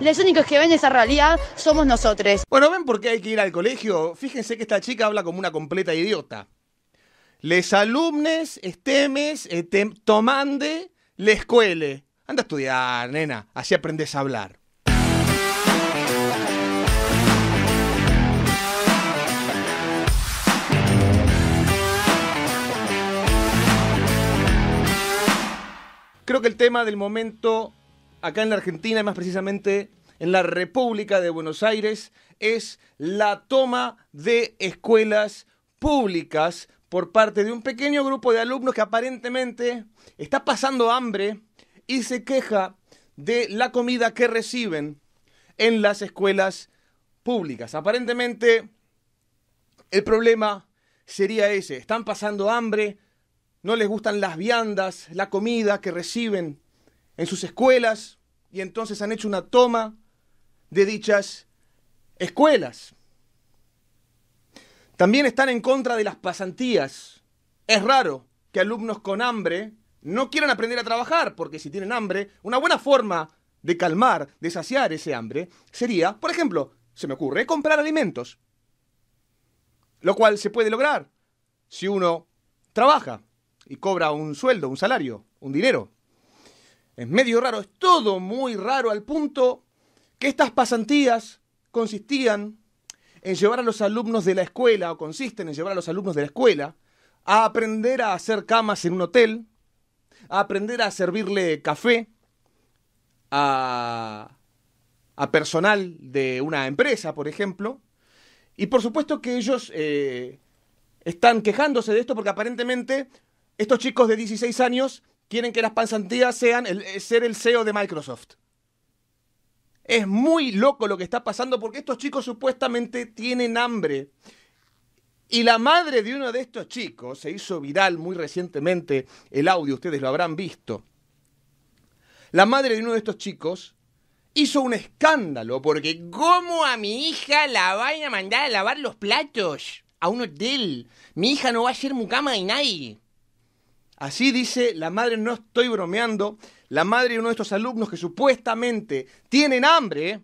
Los únicos que ven esa realidad somos nosotros. Bueno, ¿ven por qué hay que ir al colegio? Fíjense que esta chica habla como una completa idiota. Les alumnes estemes eh, tomande les cuele. Anda a estudiar, nena, así aprendes a hablar. Creo que el tema del momento acá en la Argentina, y más precisamente en la República de Buenos Aires, es la toma de escuelas públicas por parte de un pequeño grupo de alumnos que aparentemente está pasando hambre y se queja de la comida que reciben en las escuelas públicas. Aparentemente el problema sería ese, están pasando hambre, no les gustan las viandas, la comida que reciben en sus escuelas, y entonces han hecho una toma de dichas escuelas. También están en contra de las pasantías. Es raro que alumnos con hambre no quieran aprender a trabajar, porque si tienen hambre, una buena forma de calmar, de saciar ese hambre, sería, por ejemplo, se me ocurre, comprar alimentos. Lo cual se puede lograr si uno trabaja y cobra un sueldo, un salario, un dinero es medio raro, es todo muy raro al punto que estas pasantías consistían en llevar a los alumnos de la escuela, o consisten en llevar a los alumnos de la escuela, a aprender a hacer camas en un hotel, a aprender a servirle café a, a personal de una empresa, por ejemplo. Y por supuesto que ellos eh, están quejándose de esto porque aparentemente estos chicos de 16 años quieren que las panzantías sean el, eh, ser el CEO de Microsoft. Es muy loco lo que está pasando porque estos chicos supuestamente tienen hambre. Y la madre de uno de estos chicos, se hizo viral muy recientemente el audio, ustedes lo habrán visto. La madre de uno de estos chicos hizo un escándalo porque ¿cómo a mi hija la van a mandar a lavar los platos? A un hotel. Mi hija no va a ser mucama de nadie. Así dice la madre, no estoy bromeando, la madre de uno de estos alumnos que supuestamente tienen hambre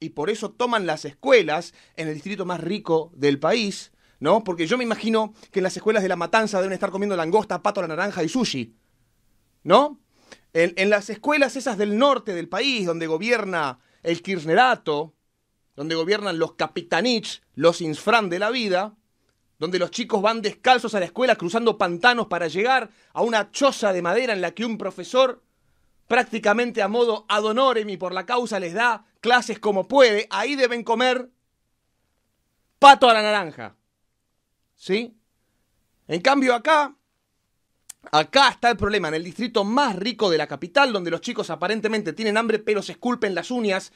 y por eso toman las escuelas en el distrito más rico del país, ¿no? Porque yo me imagino que en las escuelas de la matanza deben estar comiendo langosta, pato la naranja y sushi, ¿no? En, en las escuelas esas del norte del país, donde gobierna el kirchnerato, donde gobiernan los capitanich, los insfran de la vida, donde los chicos van descalzos a la escuela cruzando pantanos para llegar a una choza de madera en la que un profesor, prácticamente a modo ad honorem y por la causa les da clases como puede, ahí deben comer pato a la naranja. ¿Sí? En cambio acá, acá está el problema, en el distrito más rico de la capital, donde los chicos aparentemente tienen hambre pero se esculpen las uñas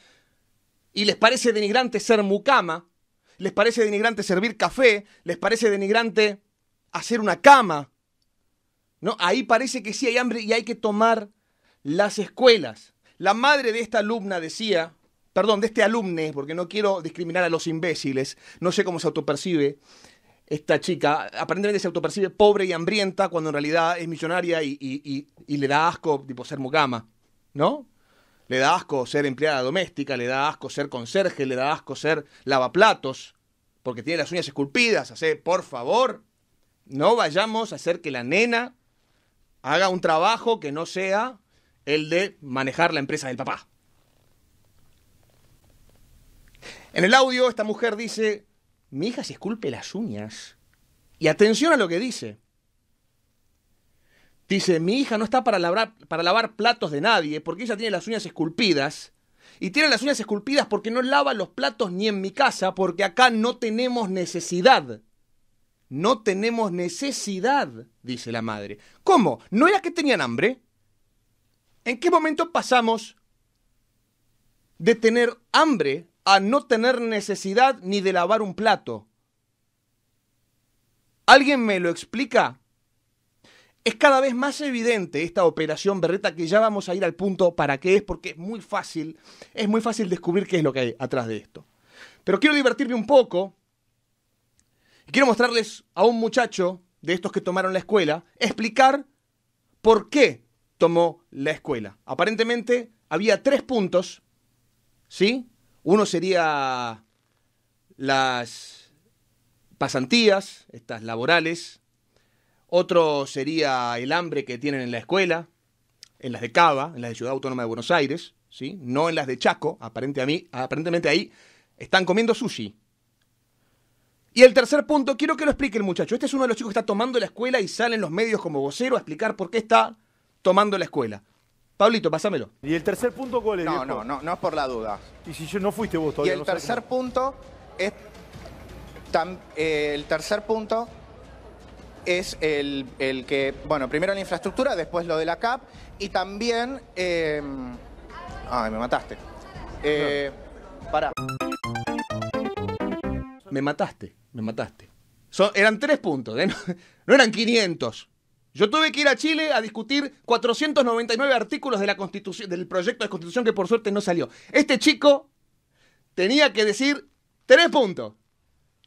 y les parece denigrante ser mucama, les parece denigrante servir café, les parece denigrante hacer una cama. ¿No? Ahí parece que sí hay hambre y hay que tomar las escuelas. La madre de esta alumna decía, perdón, de este alumne, porque no quiero discriminar a los imbéciles, no sé cómo se autopercibe esta chica, aparentemente se autopercibe pobre y hambrienta cuando en realidad es millonaria y, le da asco tipo, ser mucama, ¿no? le da asco ser empleada doméstica, le da asco ser conserje, le da asco ser lavaplatos, porque tiene las uñas esculpidas, hace, por favor, no vayamos a hacer que la nena haga un trabajo que no sea el de manejar la empresa del papá. En el audio esta mujer dice, mi hija se esculpe las uñas. Y atención a lo que dice. Dice, mi hija no está para lavar, para lavar platos de nadie porque ella tiene las uñas esculpidas. Y tiene las uñas esculpidas porque no lava los platos ni en mi casa porque acá no tenemos necesidad. No tenemos necesidad, dice la madre. ¿Cómo? ¿No era que tenían hambre? ¿En qué momento pasamos de tener hambre a no tener necesidad ni de lavar un plato? ¿Alguien me lo explica? Es cada vez más evidente esta operación berreta que ya vamos a ir al punto para qué es, porque es muy fácil, es muy fácil descubrir qué es lo que hay atrás de esto. Pero quiero divertirme un poco y quiero mostrarles a un muchacho de estos que tomaron la escuela, explicar por qué tomó la escuela. Aparentemente había tres puntos, ¿sí? Uno sería las pasantías, estas laborales, otro sería el hambre que tienen en la escuela, en las de Cava, en las de Ciudad Autónoma de Buenos Aires, ¿sí? no en las de Chaco, aparente a mí, aparentemente ahí están comiendo sushi. Y el tercer punto, quiero que lo explique el muchacho. Este es uno de los chicos que está tomando la escuela y sale en los medios como vocero a explicar por qué está tomando la escuela. Pablito, pásamelo. ¿Y el tercer punto cuál es? No, no, no, no es por la duda. ¿Y si yo no fuiste vos todavía? Y el tercer punto es... Eh, el tercer punto es el, que, bueno, primero la infraestructura, después lo de la CAP y también... Eh, ay, eh, me mataste. Me mataste, me mataste. eran tres puntos, ¿eh? no, eran 500. Yo tuve que ir a Chile a discutir 499 artículos de la constitución, del proyecto de constitución que por suerte no salió. Este chico tenía que decir tres puntos.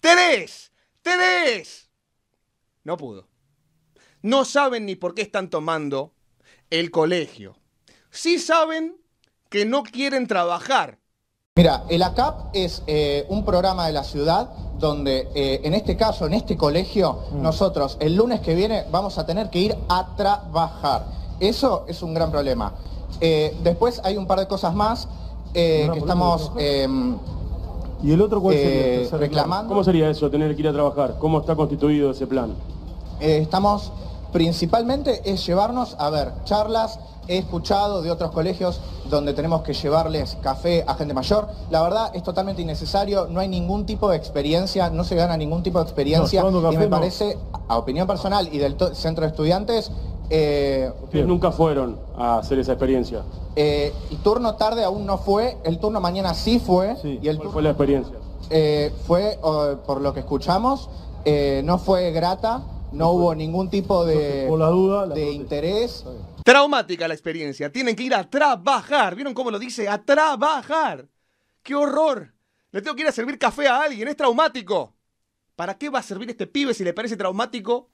¡Tres! ¡Tres! No pudo. No saben ni por qué están tomando el colegio. Sí saben que no quieren trabajar. Mira, el ACAP es eh, un programa de la ciudad donde, eh, en este caso, en este colegio, mm. nosotros el lunes que viene vamos a tener que ir a trabajar. Eso es un gran problema. Eh, después hay un par de cosas más que estamos em, ¿Y el otro cuál eh, sería? ¿Cómo sería eso, tener que ir a trabajar? ¿Cómo está constituido ese plan? Eh, estamos, principalmente es llevarnos, a ver, charlas, he escuchado de otros colegios donde tenemos que llevarles café a gente mayor. La verdad es totalmente innecesario, no hay ningún tipo de experiencia, no se gana ningún tipo de experiencia. y me parece, a opinión personal y del centro de estudiantes, eh, nunca fueron a hacer esa experiencia. Eh, el turno tarde aún no fue, el turno mañana sí fue. Sí. Y el fue la experiencia? Eh, fue, por lo que escuchamos, no fue grata, no hubo ningún tipo de, de interés. Traumática la experiencia. Tienen que ir a trabajar. ¿Vieron cómo lo dice? A trabajar. ¡Qué horror! Le tengo que ir a servir café a alguien. Es traumático. ¿Para qué va a servir este pibe si le parece traumático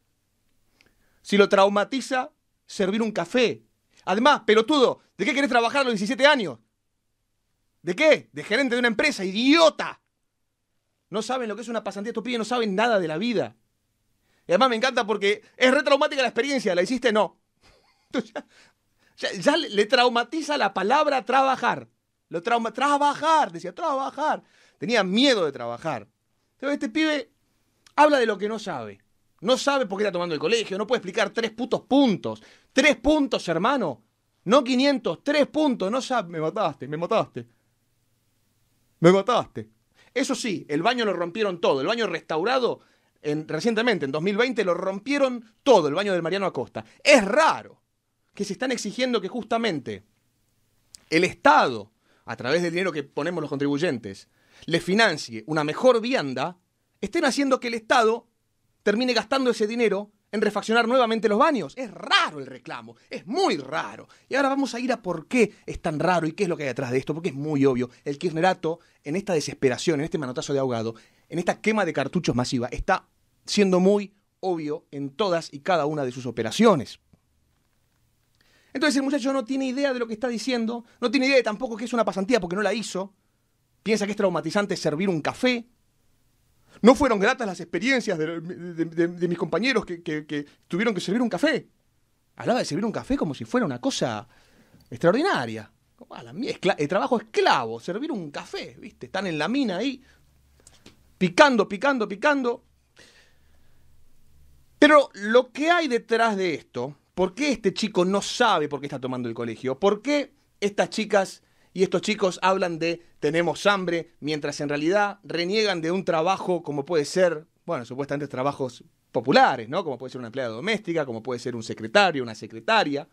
si lo traumatiza, servir un café. Además, pelotudo, ¿de qué querés trabajar a los 17 años? ¿De qué? De gerente de una empresa, idiota. No saben lo que es una pasantía, estos pibes no saben nada de la vida. Y además me encanta porque es traumática la experiencia, la hiciste, no. ya, le traumatiza la palabra trabajar. Lo trauma, trabajar, decía, trabajar. Tenía miedo de trabajar. Pero este pibe habla de lo que no sabe. No sabe por qué está tomando el colegio, no puede explicar tres putos puntos. Tres puntos, hermano. No 500, tres puntos. No sabe. Me mataste, me mataste. Me mataste. Eso sí, el baño lo rompieron todo. El baño restaurado en, recientemente, en 2020, lo rompieron todo, el baño del Mariano Acosta. Es raro que se están exigiendo que justamente el Estado, a través del dinero que ponemos los contribuyentes, le financie una mejor vianda, estén haciendo que el Estado termine gastando ese dinero en refaccionar nuevamente los baños. Es raro el reclamo, es muy raro. Y ahora vamos a ir a por qué es tan raro y qué es lo que hay detrás de esto, porque es muy obvio. El kirchnerato, en esta desesperación, en este manotazo de ahogado, en esta quema de cartuchos masiva, está siendo muy obvio en todas y cada una de sus operaciones. Entonces el muchacho no tiene idea de lo que está diciendo, no tiene idea de tampoco que es una pasantía porque no la hizo, piensa que es traumatizante servir un café, no fueron gratas las experiencias de, mis compañeros que, que, tuvieron que servir un café. Hablaba de servir un café como si fuera una cosa extraordinaria. Ah, el trabajo esclavo, servir un café, ¿viste? Están en la mina ahí, picando, picando, picando. Pero lo que hay detrás de esto, ¿por qué este chico no sabe por qué está tomando el colegio? ¿Por qué estas chicas y estos chicos hablan de tenemos hambre, mientras en realidad reniegan de un trabajo como puede ser, bueno, supuestamente trabajos populares, ¿no? Como puede ser una empleada doméstica, como puede ser un secretario, una secretaria,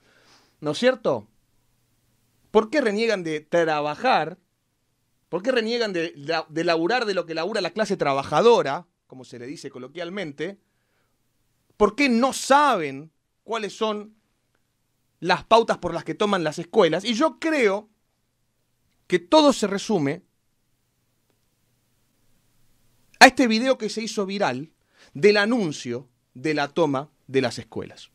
¿no es cierto? ¿Por qué reniegan de trabajar? ¿Por qué reniegan de, de laburar de lo que labura la clase trabajadora, como se le dice coloquialmente? ¿Por qué no saben cuáles son las pautas por las que toman las escuelas? Y yo creo que todo se resume a este video que se hizo viral del anuncio de la toma de las escuelas.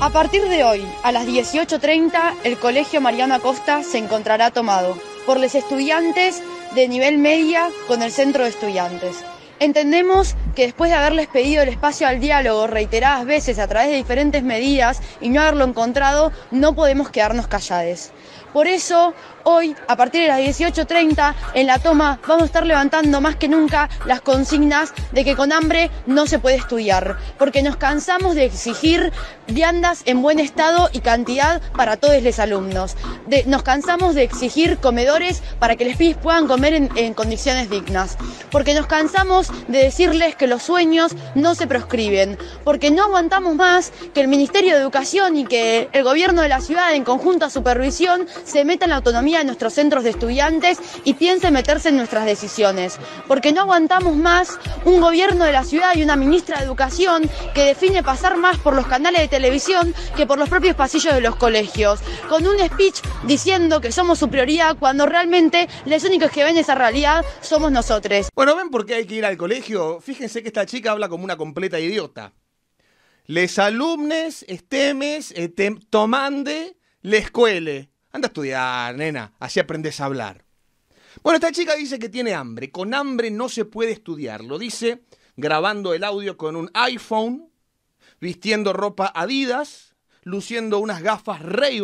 A partir de hoy, a las 18.30, el Colegio Mariano Acosta se encontrará tomado por los estudiantes de nivel media con el Centro de Estudiantes. Entendemos que después de haberles pedido el espacio al diálogo reiteradas veces a través de diferentes medidas y no haberlo encontrado, no podemos quedarnos callades. Por eso, hoy, a partir de las 18.30, en la toma vamos a estar levantando más que nunca las consignas de que con hambre no se puede estudiar, porque nos cansamos de exigir viandas en buen estado y cantidad para todos los alumnos. nos cansamos de exigir comedores para que los pibes puedan comer en, en condiciones dignas, porque nos cansamos de decirles que los sueños no se proscriben, porque no aguantamos más que el Ministerio de Educación y que el gobierno de la ciudad en conjunta supervisión se meta en la autonomía de nuestros centros de estudiantes y piense meterse en nuestras decisiones, porque no aguantamos más un gobierno de la ciudad y una ministra de Educación que define pasar más por los canales de televisión que por los propios pasillos de los colegios, con un speech diciendo que somos su prioridad cuando realmente los únicos que ven esa realidad somos nosotros. Bueno, ven por qué hay que ir al colegio, fíjense que esta chica habla como una completa idiota. Les alumnes estemes eh, tomande les cuele. Anda a estudiar, nena, así aprendes a hablar. Bueno, esta chica dice que tiene hambre. Con hambre no se puede estudiar. Lo dice grabando el audio con un iPhone, vistiendo ropa Adidas, luciendo unas gafas ray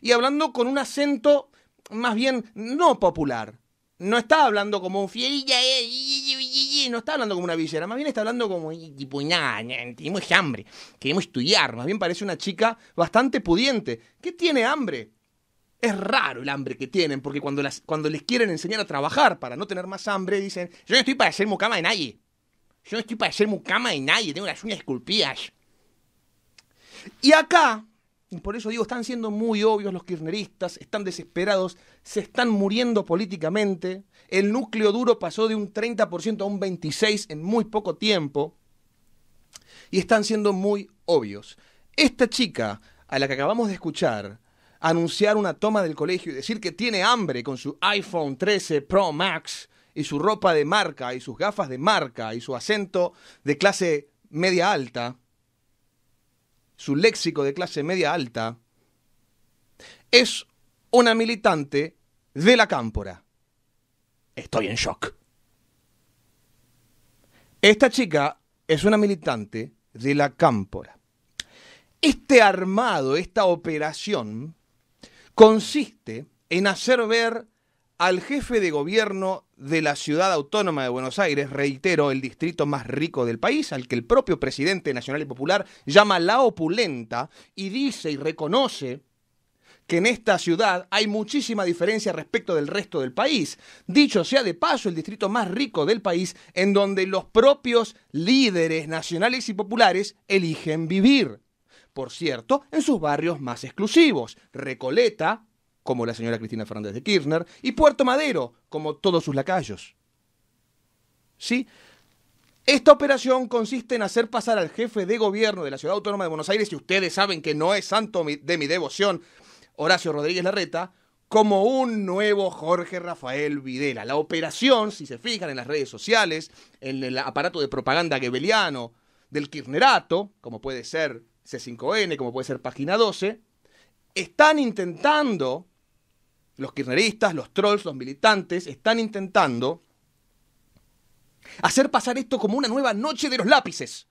y hablando con un acento más bien no popular no está hablando como un fierilla, no está hablando como una villera, más bien está hablando como tipo, tenemos hambre, queremos estudiar, más bien parece una chica bastante pudiente, ¿Qué tiene hambre. Es raro el hambre que tienen, porque cuando, cuando les quieren enseñar a trabajar para no tener más hambre, dicen, yo no estoy para ser mucama de nadie, yo no estoy para ser mucama de nadie, tengo las uñas esculpidas. Y acá, por eso digo, están siendo muy obvios los kirchneristas, están desesperados, se están muriendo políticamente, el núcleo duro pasó de un 30% a un 26% en muy poco tiempo, y están siendo muy obvios. Esta chica a la que acabamos de escuchar anunciar una toma del colegio y decir que tiene hambre con su iPhone 13 Pro Max y su ropa de marca y sus gafas de marca y su acento de clase media alta, su léxico de clase media alta, es una militante de la cámpora. Estoy en shock. Esta chica es una militante de la cámpora. Este armado, esta operación, consiste en hacer ver al jefe de gobierno de la ciudad autónoma de Buenos Aires, reitero, el distrito más rico del país, al que el propio presidente nacional y popular llama la opulenta, y dice y reconoce que en esta ciudad hay muchísima diferencia respecto del resto del país. Dicho sea de paso, el distrito más rico del país en donde los propios líderes nacionales y populares eligen vivir. Por cierto, en sus barrios más exclusivos, Recoleta, como la señora Cristina Fernández de Kirchner, y Puerto Madero, como todos sus lacayos. ¿Sí? Esta operación consiste en hacer pasar al jefe de gobierno de la Ciudad Autónoma de Buenos Aires, y ustedes saben que no es santo de mi devoción, Horacio Rodríguez Larreta, como un nuevo Jorge Rafael Videla. La operación, si se fijan en las redes sociales, en el aparato de propaganda gebeliano del Kirchnerato, como puede ser C5N, como puede ser Página 12, están intentando los kirneristas, los trolls, los militantes, están intentando hacer pasar esto como una nueva noche de los lápices.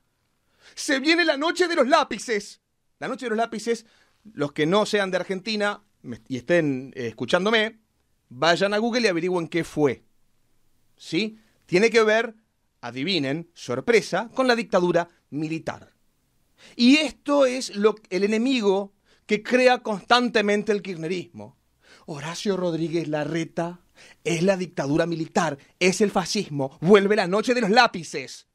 Se viene la noche de los lápices. La noche de los lápices, los que no sean de Argentina y estén eh, escuchándome, vayan a Google y averigüen qué fue. ¿Sí? Tiene que ver, adivinen, sorpresa, con la dictadura militar. Y esto es lo, el enemigo que crea constantemente el kirchnerismo. Horacio Rodríguez Larreta es la dictadura militar, es el fascismo, vuelve la noche de los lápices.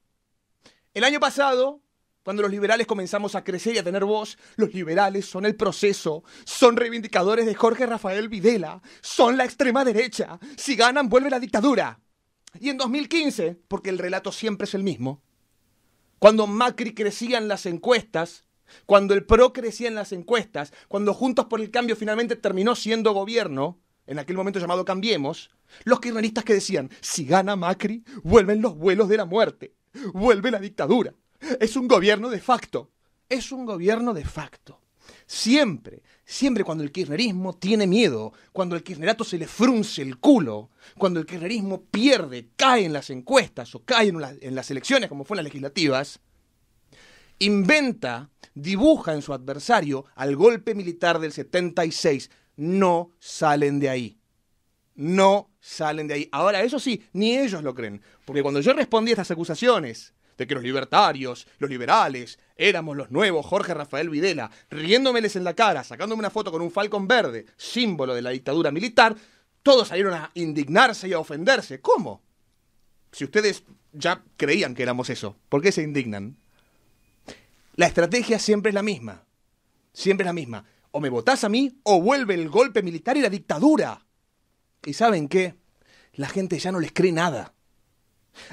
El año pasado, cuando los liberales comenzamos a crecer y a tener voz, los liberales son el proceso, son reivindicadores de Jorge Rafael Videla, son la extrema derecha. Si ganan, vuelve la dictadura. Y en 2015, porque el relato siempre es el mismo, cuando Macri crecía en las encuestas, cuando el PRO crecía en las encuestas, cuando Juntos por el Cambio finalmente terminó siendo gobierno, en aquel momento llamado Cambiemos, los kirchneristas que decían, si gana Macri, vuelven los vuelos de la muerte, vuelve la dictadura, es un gobierno de facto, es un gobierno de facto. Siempre, siempre cuando el kirchnerismo tiene miedo, cuando el kirchnerato se le frunce el culo, cuando el kirchnerismo pierde, cae en las encuestas o cae en, en las elecciones como fue en las legislativas, inventa dibuja en su adversario al golpe militar del 76, no salen de ahí. No salen de ahí. Ahora, eso sí, ni ellos lo creen. Porque cuando yo respondí a estas acusaciones de que los libertarios, los liberales, éramos los nuevos Jorge Rafael Videla, riéndomeles en la cara, sacándome una foto con un falcón verde, símbolo de la dictadura militar, todos salieron a indignarse y a ofenderse. ¿Cómo? Si ustedes ya creían que éramos eso, ¿por qué se indignan? La estrategia siempre es la misma. Siempre es la misma. O me votás a mí o vuelve el golpe militar y la dictadura. ¿Y saben qué? La gente ya no les cree nada.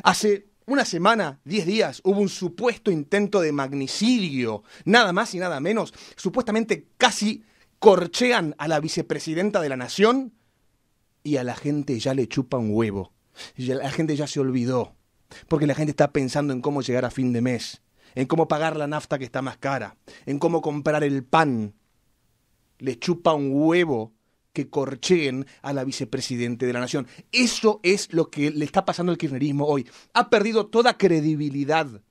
Hace una semana, diez días, hubo un supuesto intento de magnicidio. Nada más y nada menos. Supuestamente casi corchean a la vicepresidenta de la nación y a la gente ya le chupa un huevo. Y la gente ya se olvidó. Porque la gente está pensando en cómo llegar a fin de mes en cómo pagar la nafta que está más cara, en cómo comprar el pan. Le chupa un huevo que corcheen a la vicepresidente de la nación. Eso es lo que le está pasando al kirchnerismo hoy. Ha perdido toda credibilidad.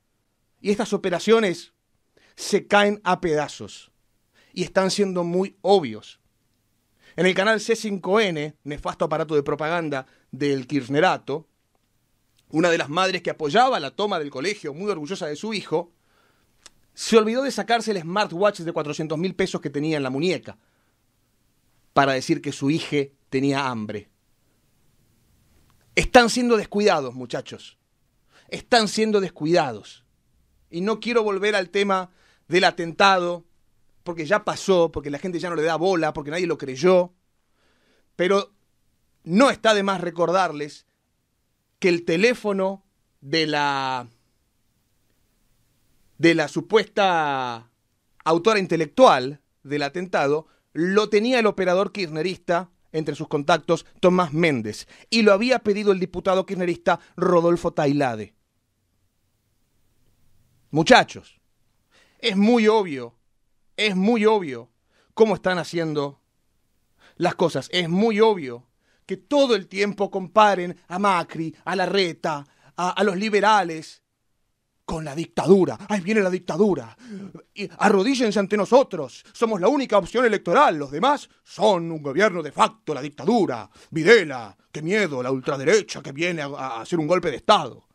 Y estas operaciones se caen a pedazos. Y están siendo muy obvios. En el canal C5N, nefasto aparato de propaganda del kirchnerato, una de las madres que apoyaba la toma del colegio, muy orgullosa de su hijo, se olvidó de sacarse el smartwatch de 400 mil pesos que tenía en la muñeca para decir que su hija tenía hambre. Están siendo descuidados, muchachos. Están siendo descuidados. Y no quiero volver al tema del atentado, porque ya pasó, porque la gente ya no le da bola, porque nadie lo creyó. Pero no está de más recordarles que el teléfono de la de la supuesta autora intelectual del atentado lo tenía el operador kirchnerista entre sus contactos Tomás Méndez y lo había pedido el diputado kirchnerista Rodolfo Tailade. Muchachos, es muy obvio, es muy obvio cómo están haciendo las cosas, es muy obvio que todo el tiempo comparen a Macri, a la a, a los liberales con la dictadura. Ahí viene la dictadura. Y arrodíllense ante nosotros. Somos la única opción electoral. Los demás son un gobierno de facto, la dictadura. Videla, qué miedo, la ultraderecha que viene a hacer un golpe de Estado.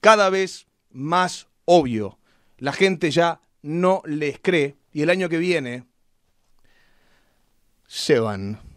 Cada vez más obvio. La gente ya no les cree y el año que viene se van.